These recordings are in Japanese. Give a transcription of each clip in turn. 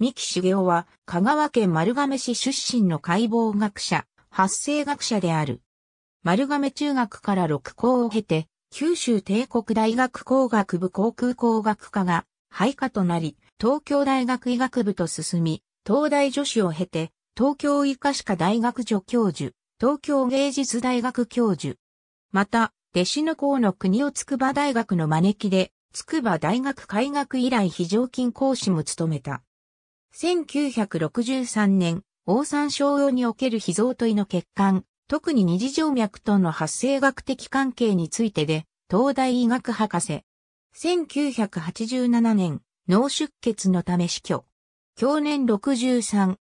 三木茂雄は、香川県丸亀市出身の解剖学者、発生学者である。丸亀中学から六校を経て、九州帝国大学工学部航空工学科が配下となり、東京大学医学部と進み、東大女子を経て、東京医科歯科大学助教授、東京芸術大学教授。また、弟子の校の国を筑波大学の招きで、筑波大学開学以来非常勤講師も務めた。1963年、オ山症用における脾臓と胃の血管、特に二次静脈との発生学的関係についてで、東大医学博士。1987年、脳出血のため死去。去年63。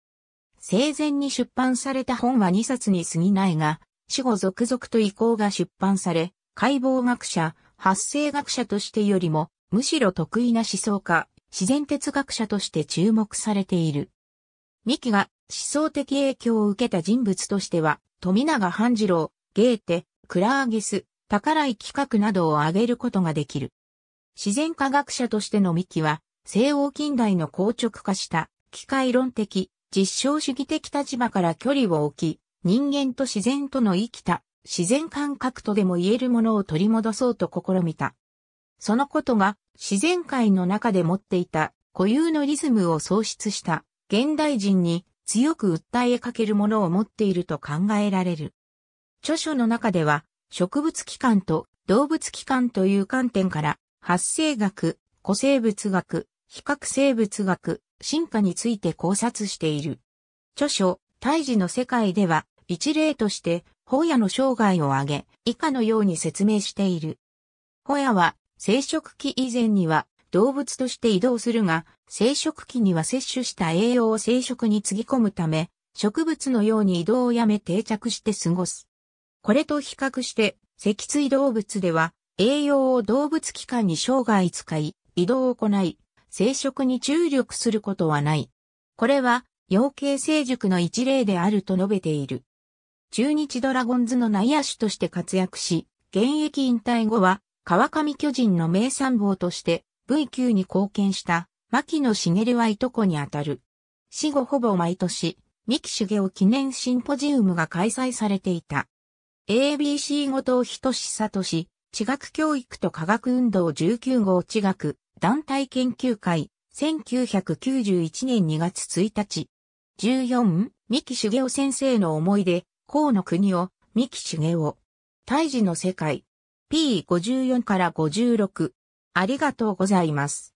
生前に出版された本は2冊に過ぎないが、死後続々と遺構が出版され、解剖学者、発生学者としてよりも、むしろ得意な思想家、自然哲学者として注目されている。三木が思想的影響を受けた人物としては、富永半次郎、ゲーテ、クラーゲス、宝井企画などを挙げることができる。自然科学者としての三木は、西欧近代の硬直化した機械論的、実証主義的立場から距離を置き、人間と自然との生きた自然感覚とでも言えるものを取り戻そうと試みた。そのことが自然界の中で持っていた固有のリズムを創出した現代人に強く訴えかけるものを持っていると考えられる。著書の中では植物機関と動物機関という観点から発生学、古生物学、比較生物学、進化について考察している。著書、胎児の世界では一例として、ホヤの生涯を挙げ、以下のように説明している。ホヤは生殖期以前には動物として移動するが、生殖期には摂取した栄養を生殖につぎ込むため、植物のように移動をやめ定着して過ごす。これと比較して、脊椎動物では、栄養を動物器官に生涯使い、移動を行い、生殖に注力することはない。これは、養鶏成熟の一例であると述べている。中日ドラゴンズの内野手として活躍し、現役引退後は、川上巨人の名参謀として V 級に貢献した牧野茂はいとこにあたる。死後ほぼ毎年、三木茂を記念シンポジウムが開催されていた。ABC 後藤仁志聡、地学教育と科学運動19号地学団体研究会、1991年2月1日。14、三木茂雄先生の思い出、河野国を、三木茂雄。胎児の世界、P54 から56。ありがとうございます。